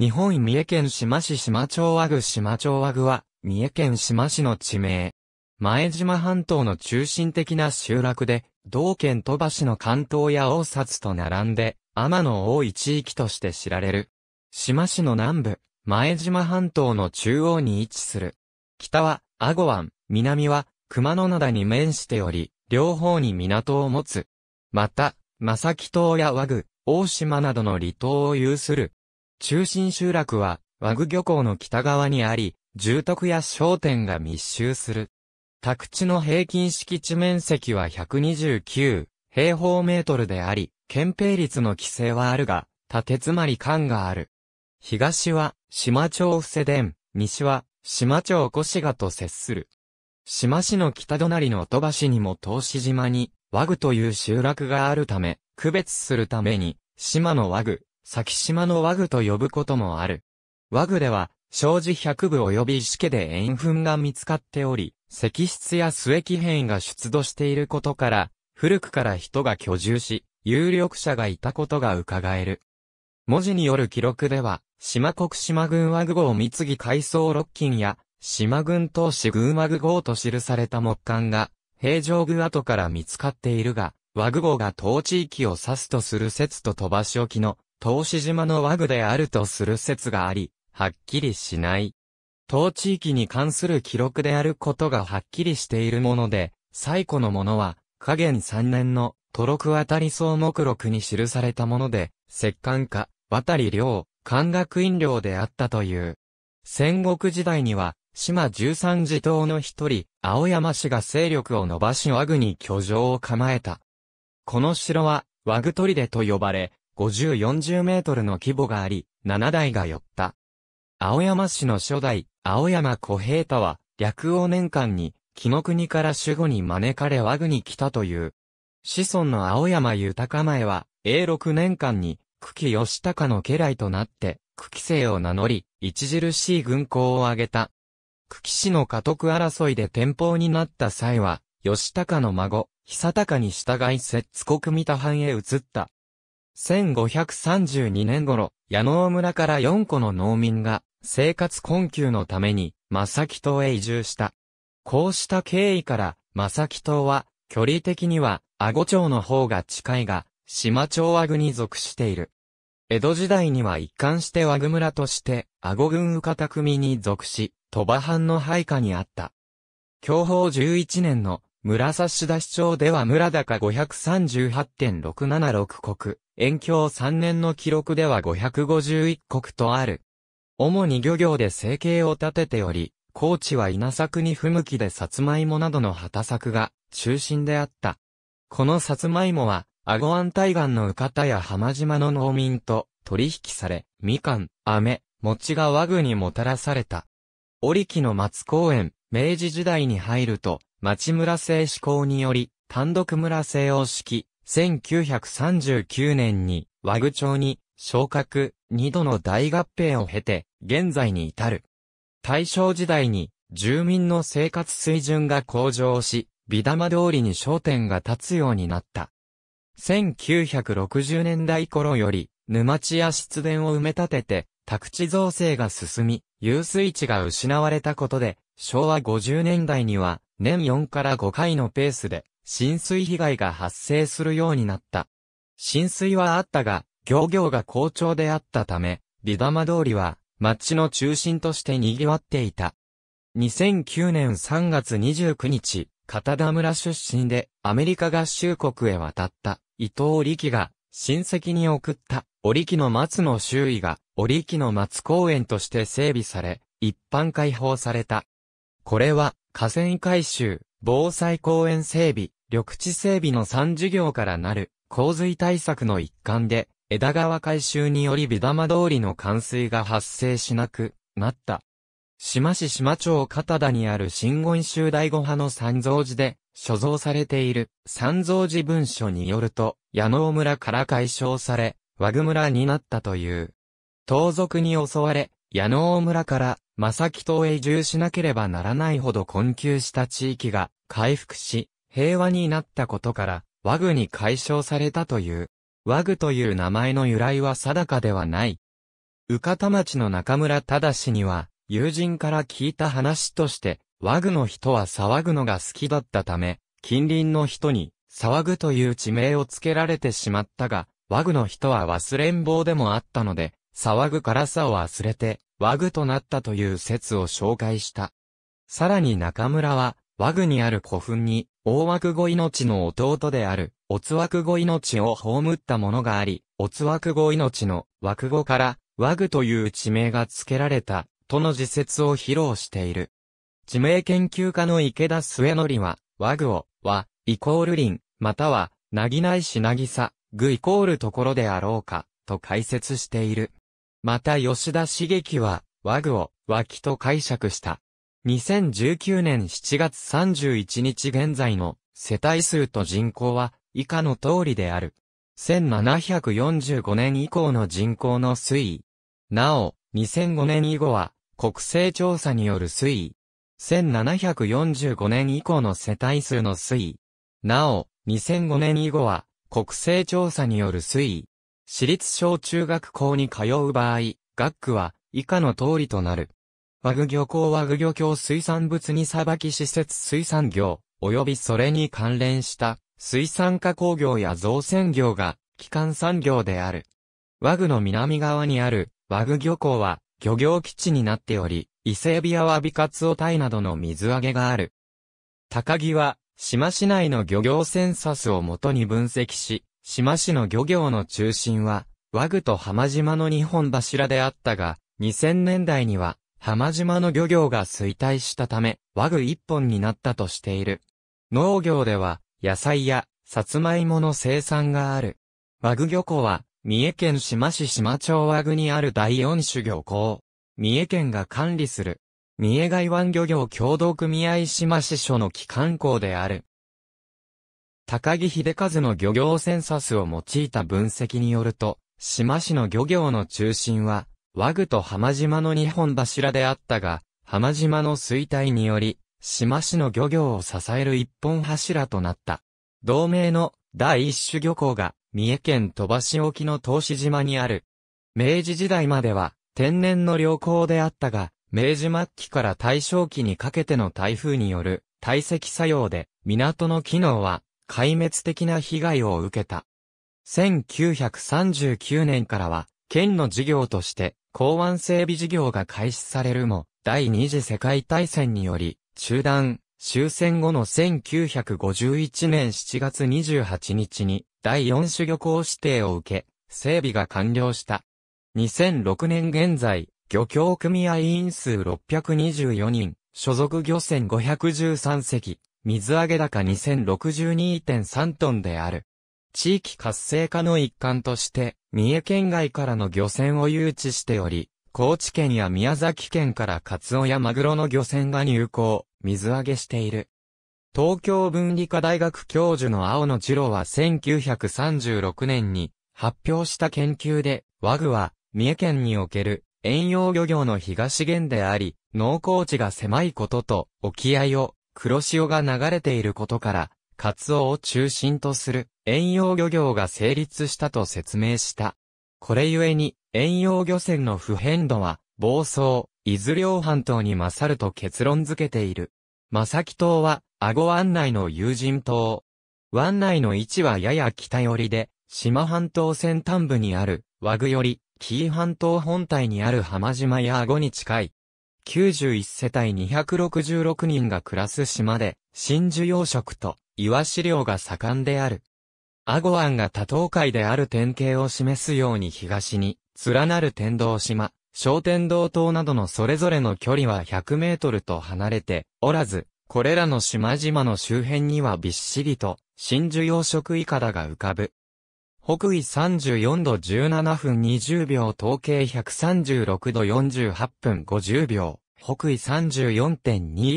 日本三重県志摩市島町和具島町和具は、三重県志摩市の地名。前島半島の中心的な集落で、同県鳥羽市の関東や大札と並んで、天の多い地域として知られる。志摩市の南部、前島半島の中央に位置する。北は、阿護湾、南は、熊野灘に面しており、両方に港を持つ。また、正木島や和具、大島などの離島を有する中心集落は、和具漁港の北側にあり、住宅や商店が密集する。宅地の平均敷地面積は129平方メートルであり、憲兵率の規制はあるが、建つまり間がある。東は、島町伏せ殿、西は、島町越賀と接する。島市の北隣の戸橋にも東志島に、和具という集落があるため、区別するために、島の和具、先島の和具と呼ぶこともある。和具では、障子百部及び石家で円墳が見つかっており、石室や末変異が出土していることから、古くから人が居住し、有力者がいたことが伺える。文字による記録では、島国島軍和具号三次海藻六金や、島軍当市群和具号と記された木簡が、平城具跡から見つかっているが、和具号が当地域を指すとする説と飛ばし置きの東志島の和具であるとする説があり、はっきりしない。当地域に関する記録であることがはっきりしているもので、最古のものは、加減3年の、トロク渡り総目録に記されたもので、石棺化、渡り量、漢学院領であったという。戦国時代には、島十三寺島の一人、青山氏が勢力を伸ばし和具に居城を構えた。この城は、和具砦と呼ばれ、5040メートルの規模があり、7台が寄った。青山市の初代、青山小平太は、略王年間に、木の国から守護に招かれ和具に来たという。子孫の青山豊前は、永禄年間に、久喜義高の家来となって、久喜姓を名乗り、著しい軍功を挙げた。久喜市の家督争いで天保になった際は、義高の孫、久高に従い摂津国三田藩へ移った。1532年頃、矢野村から4個の農民が、生活困窮のために、正木島へ移住した。こうした経緯から、正木島は、距離的には、阿護町の方が近いが、島町和具に属している。江戸時代には一貫して和具村として、阿護郡浮方組に属し、鳥羽藩の配下にあった。享保11年の村差し出し町では村高538.676国、遠境3年の記録では551国とある。主に漁業で生計を立てており、高知は稲作に不向きでサツマイモなどの畑作が中心であった。このサツマイモは、アゴアン対岸の浮方や浜島の農民と取引され、みかん、飴、餅が和具にもたらされた。織木の松公園、明治時代に入ると、町村制施行により、単独村制を敷き、1939年に、和具町に、昇格、二度の大合併を経て、現在に至る。大正時代に、住民の生活水準が向上し、美玉通りに商店が立つようになった。1960年代頃より、沼地や湿田を埋め立てて、宅地造成が進み、遊水地が失われたことで、昭和50年代には年4から5回のペースで浸水被害が発生するようになった。浸水はあったが、漁業が好調であったため、ビダマ通りは町の中心として賑わっていた。2009年3月29日、片田村出身でアメリカ合衆国へ渡った伊藤織が親戚に送った織木の松の周囲が織木の松公園として整備され、一般開放された。これは、河川改修、防災公園整備、緑地整備の3事業からなる、洪水対策の一環で、枝川改修により美玉通りの冠水が発生しなくなった。島市島町片田にある新言宗第五派の三蔵寺で、所蔵されている三蔵寺文書によると、矢野村から解消され、和具村になったという。盗賊に襲われ、矢野大村から正木島へ移住しなければならないほど困窮した地域が回復し、平和になったことから、和具に解消されたという。和具という名前の由来は定かではない。宇方町の中村忠には、友人から聞いた話として、和具の人は騒ぐのが好きだったため、近隣の人に、騒ぐという地名を付けられてしまったが、和具の人は忘れん坊でもあったので、騒ぐ辛さを忘れて、和具となったという説を紹介した。さらに中村は、和具にある古墳に、大枠後、命の弟である、おつ枠後命を葬ったものがあり、おつ枠後命の枠語から、和具という地名が付けられた、との自説を披露している。地名研究家の池田末則は、和具を、は、イコール林、または、なぎないしなぎさ、具イコールところであろうか、と解説している。また吉田茂樹は、和具を、脇と解釈した。2019年7月31日現在の世帯数と人口は以下の通りである。1745年以降の人口の推移。なお、2005年以後は国勢調査による推移。1745年以降の世帯数の推移。なお、2005年以後は国勢調査による推移。私立小中学校に通う場合、学区は以下の通りとなる。和具漁港和具漁協水産物にさばき施設水産業、及びそれに関連した水産加工業や造船業が基幹産業である。和具の南側にある和具漁港は漁業基地になっており、伊勢エビやワビカツオタイなどの水揚げがある。高木は、島市内の漁業センサスをもとに分析し、島市の漁業の中心は、和具と浜島の日本柱であったが、2000年代には、浜島の漁業が衰退したため、和具一本になったとしている。農業では、野菜や、さつまいもの生産がある。和具漁港は、三重県島市島町和具にある第四種漁港。三重県が管理する。三重外湾漁業協同組合島支所の機関港である。高木秀和の漁業センサスを用いた分析によると、島市の漁業の中心は、和具と浜島の2本柱であったが、浜島の衰退により、島市の漁業を支える一本柱となった。同盟の第一種漁港が三重県鳥羽市沖の東志島にある。明治時代までは天然の良港であったが、明治末期から大正期にかけての台風による堆積作用で港の機能は壊滅的な被害を受けた。1939年からは、県の事業として、港湾整備事業が開始されるも、第二次世界大戦により、中断、終戦後の1951年7月28日に、第四種漁港指定を受け、整備が完了した。2006年現在、漁協組合員数624人、所属漁船513隻、水揚げ高2062.3トンである。地域活性化の一環として、三重県外からの漁船を誘致しており、高知県や宮崎県からカツオやマグロの漁船が入港、水揚げしている。東京文理科大学教授の青野次郎は1936年に発表した研究で、和具は三重県における遠洋漁業の東源であり、農耕地が狭いことと沖合を黒潮が流れていることから、カツオを中心とする遠洋漁業が成立したと説明した。これゆえに、遠洋漁船の普遍度は、房総、伊豆両半島に勝ると結論付けている。正木島は、アゴ湾内の友人島。湾内の位置はやや北寄りで、島半島先端部にある、和具より、紀伊半島本体にある浜島やアゴに近い。91世帯266人が暮らす島で、真珠養殖とイワシ漁が盛んである。アゴ湾が多島海である典型を示すように東に、連なる天道島、小天道島などのそれぞれの距離は100メートルと離れておらず、これらの島々の周辺にはびっしりと、真珠養殖イカダが浮かぶ。北緯34度17分20秒統計136度48分50秒。北緯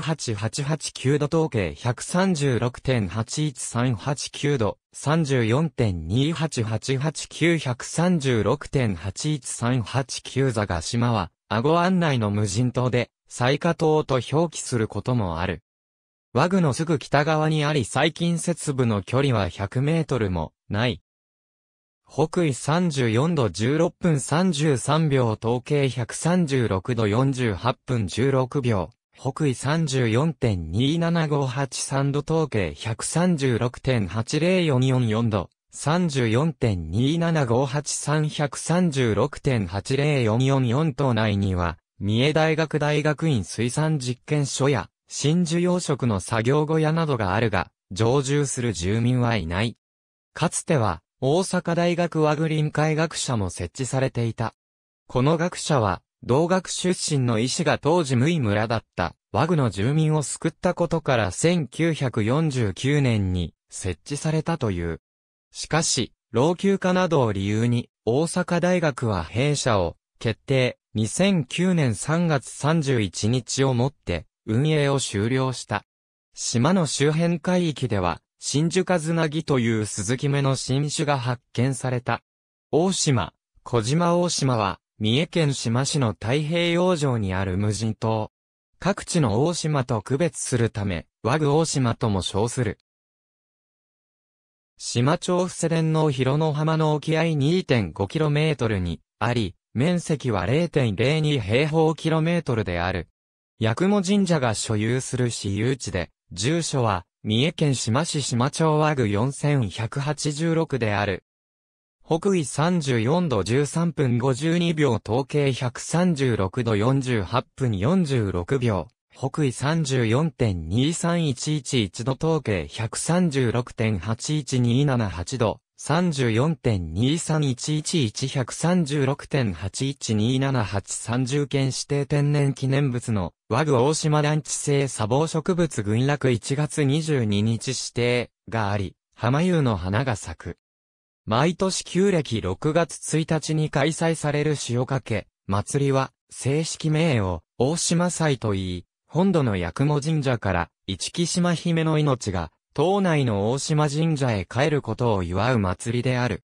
34.28889度統計136.81389度、34.2888936.81389座が島は、アゴ湾内の無人島で、最下島と表記することもある。ワグのすぐ北側にあり最近設部の距離は100メートルもない。北緯34度16分33秒、統計136度48分16秒、北緯34.27583度統計136.80444度、34.2758336.80444島内には、三重大学大学院水産実験所や、真珠養殖の作業小屋などがあるが、常住する住民はいない。かつては、大阪大学和グリン会学者も設置されていた。この学者は、同学出身の医師が当時無意村だった和具の住民を救ったことから1949年に設置されたという。しかし、老朽化などを理由に、大阪大学は弊社を決定、2009年3月31日をもって運営を終了した。島の周辺海域では、真珠カズナギという鈴木目の新種が発見された。大島、小島大島は、三重県島市の太平洋上にある無人島。各地の大島と区別するため、和具大島とも称する。島町伏施連の広野浜の沖合 2.5km にあり、面積は0.02平方キロメートルである。八雲神社が所有する私有地で、住所は三重県島市島町和具4186である。北緯34度13分52秒統計136度48分46秒。北緯34.23111度統計136.81278度。34.2311136.8127830件指定天然記念物の和具大島団地性砂防植物群落1月22日指定があり、浜湯の花が咲く。毎年旧暦6月1日に開催される塩かけ、祭りは、正式名を、大島祭と言い、本土の八雲神社から、市木島姫の命が、島内の大島神社へ帰ることを祝う祭りである。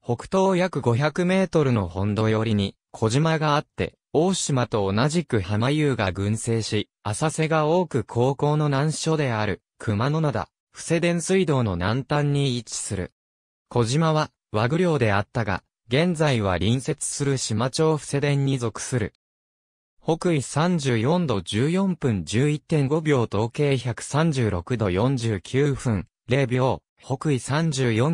北東約500メートルの本土寄りに小島があって、大島と同じく浜湯が群生し、浅瀬が多く高校の難所である熊野灘、伏施伝水道の南端に位置する。小島は和具領であったが、現在は隣接する島町伏施伝に属する。北緯34度14分11.5秒統計136度49分0秒、北緯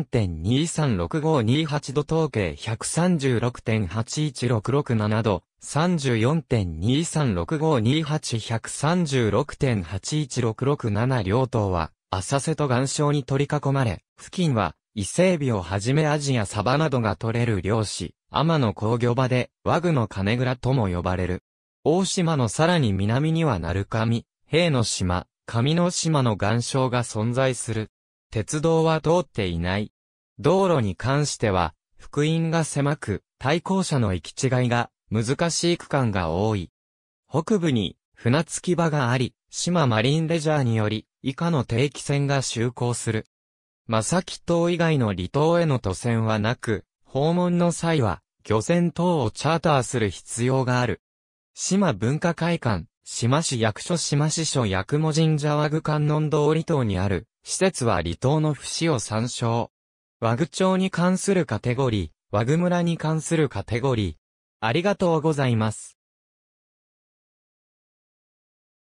34.236528度統計136.81667度、3 4 2 3 6 5 2 8 1 3 6 8 1 6 6 7両島は、浅瀬と岩礁に取り囲まれ、付近は、伊勢海老をはじめアジやサバなどが取れる漁師、天の工業場で、ワグの金蔵とも呼ばれる。大島のさらに南には鳴神、平の島、上の島の岩礁が存在する。鉄道は通っていない。道路に関しては、福音が狭く、対向車の行き違いが難しい区間が多い。北部に船着き場があり、島マリンレジャーにより、以下の定期船が就航する。正木島以外の離島への渡船はなく、訪問の際は、漁船等をチャーターする必要がある。島文化会館、島市役所島市所役母神社和具観音通り島にある、施設は離島の節を参照。和具町に関するカテゴリー、和具村に関するカテゴリー。ありがとうございます。